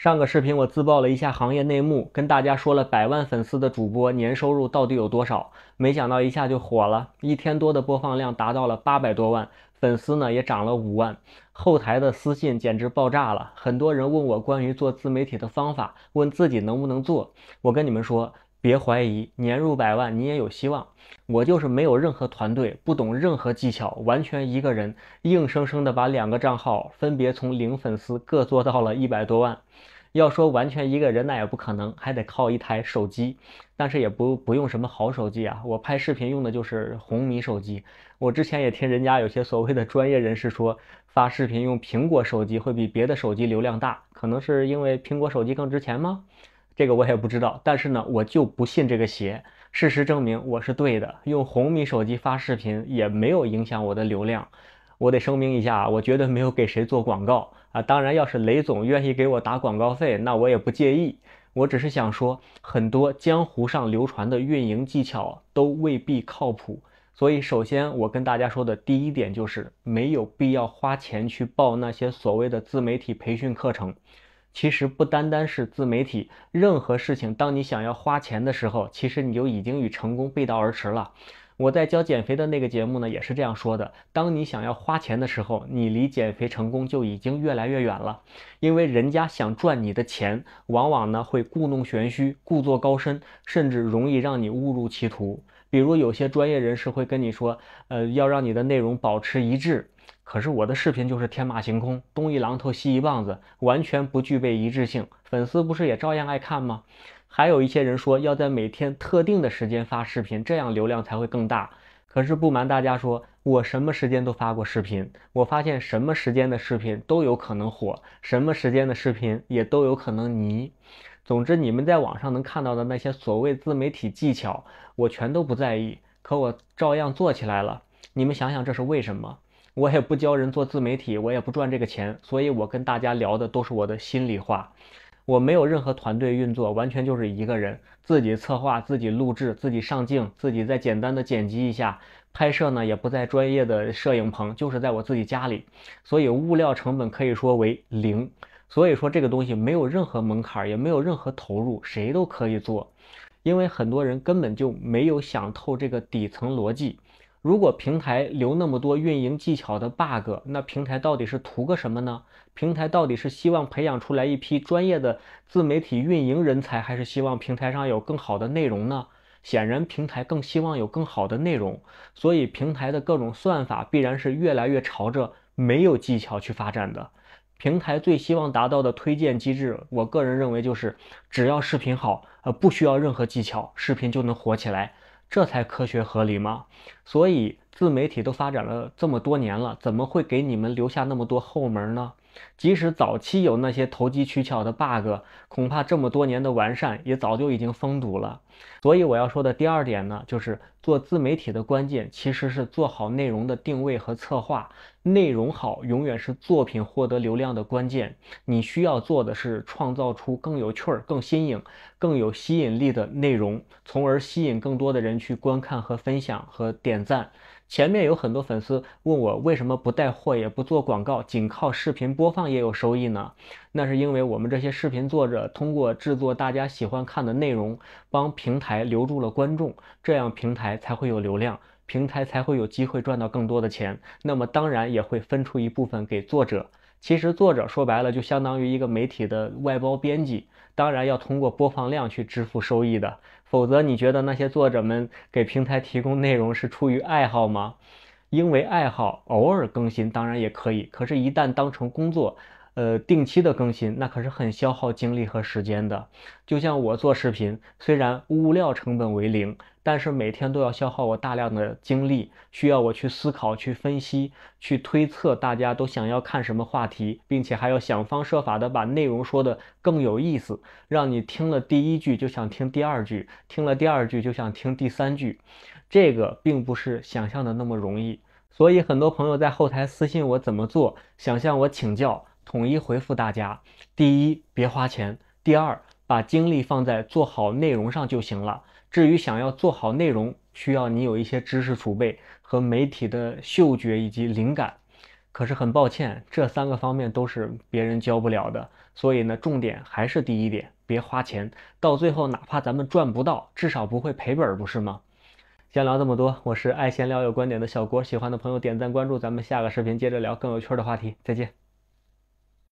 上个视频我自曝了一下行业内幕，跟大家说了百万粉丝的主播年收入到底有多少，没想到一下就火了，一天多的播放量达到了八百多万，粉丝呢也涨了五万，后台的私信简直爆炸了，很多人问我关于做自媒体的方法，问自己能不能做，我跟你们说。别怀疑，年入百万你也有希望。我就是没有任何团队，不懂任何技巧，完全一个人，硬生生的把两个账号分别从零粉丝各做到了一百多万。要说完全一个人那也不可能，还得靠一台手机，但是也不不用什么好手机啊。我拍视频用的就是红米手机。我之前也听人家有些所谓的专业人士说，发视频用苹果手机会比别的手机流量大，可能是因为苹果手机更值钱吗？这个我也不知道，但是呢，我就不信这个邪。事实证明我是对的，用红米手机发视频也没有影响我的流量。我得声明一下啊，我绝对没有给谁做广告啊。当然，要是雷总愿意给我打广告费，那我也不介意。我只是想说，很多江湖上流传的运营技巧都未必靠谱。所以，首先我跟大家说的第一点就是，没有必要花钱去报那些所谓的自媒体培训课程。其实不单单是自媒体，任何事情，当你想要花钱的时候，其实你就已经与成功背道而驰了。我在教减肥的那个节目呢，也是这样说的：，当你想要花钱的时候，你离减肥成功就已经越来越远了。因为人家想赚你的钱，往往呢会故弄玄虚、故作高深，甚至容易让你误入歧途。比如有些专业人士会跟你说，呃，要让你的内容保持一致。可是我的视频就是天马行空，东一榔头西一棒子，完全不具备一致性。粉丝不是也照样爱看吗？还有一些人说要在每天特定的时间发视频，这样流量才会更大。可是不瞒大家说，我什么时间都发过视频，我发现什么时间的视频都有可能火，什么时间的视频也都有可能泥。总之，你们在网上能看到的那些所谓自媒体技巧，我全都不在意，可我照样做起来了。你们想想，这是为什么？我也不教人做自媒体，我也不赚这个钱，所以我跟大家聊的都是我的心里话。我没有任何团队运作，完全就是一个人自己策划、自己录制、自己上镜、自己再简单的剪辑一下。拍摄呢也不在专业的摄影棚，就是在我自己家里，所以物料成本可以说为零。所以说这个东西没有任何门槛，也没有任何投入，谁都可以做。因为很多人根本就没有想透这个底层逻辑。如果平台留那么多运营技巧的 bug，那平台到底是图个什么呢？平台到底是希望培养出来一批专业的自媒体运营人才，还是希望平台上有更好的内容呢？显然，平台更希望有更好的内容，所以平台的各种算法必然是越来越朝着没有技巧去发展的。平台最希望达到的推荐机制，我个人认为就是只要视频好，呃，不需要任何技巧，视频就能火起来。这才科学合理吗？所以自媒体都发展了这么多年了，怎么会给你们留下那么多后门呢？即使早期有那些投机取巧的 bug，恐怕这么多年的完善也早就已经封堵了。所以我要说的第二点呢，就是做自媒体的关键其实是做好内容的定位和策划。内容好，永远是作品获得流量的关键。你需要做的是创造出更有趣儿、更新颖、更有吸引力的内容，从而吸引更多的人去观看和分享和点赞。前面有很多粉丝问我为什么不带货也不做广告，仅靠视频播放也有收益呢？那是因为我们这些视频作者通过制作大家喜欢看的内容，帮平台留住了观众，这样平台才会有流量，平台才会有机会赚到更多的钱。那么当然也会分出一部分给作者。其实作者说白了就相当于一个媒体的外包编辑，当然要通过播放量去支付收益的。否则，你觉得那些作者们给平台提供内容是出于爱好吗？因为爱好偶尔更新当然也可以，可是，一旦当成工作。呃，定期的更新那可是很消耗精力和时间的。就像我做视频，虽然物料成本为零，但是每天都要消耗我大量的精力，需要我去思考、去分析、去推测，大家都想要看什么话题，并且还要想方设法的把内容说的更有意思，让你听了第一句就想听第二句，听了第二句就想听第三句。这个并不是想象的那么容易，所以很多朋友在后台私信我怎么做，想向我请教。统一回复大家：第一，别花钱；第二，把精力放在做好内容上就行了。至于想要做好内容，需要你有一些知识储备和媒体的嗅觉以及灵感。可是很抱歉，这三个方面都是别人教不了的。所以呢，重点还是第一点，别花钱。到最后，哪怕咱们赚不到，至少不会赔本，不是吗？先聊这么多。我是爱闲聊有观点的小郭，喜欢的朋友点赞关注。咱们下个视频接着聊更有趣的话题，再见。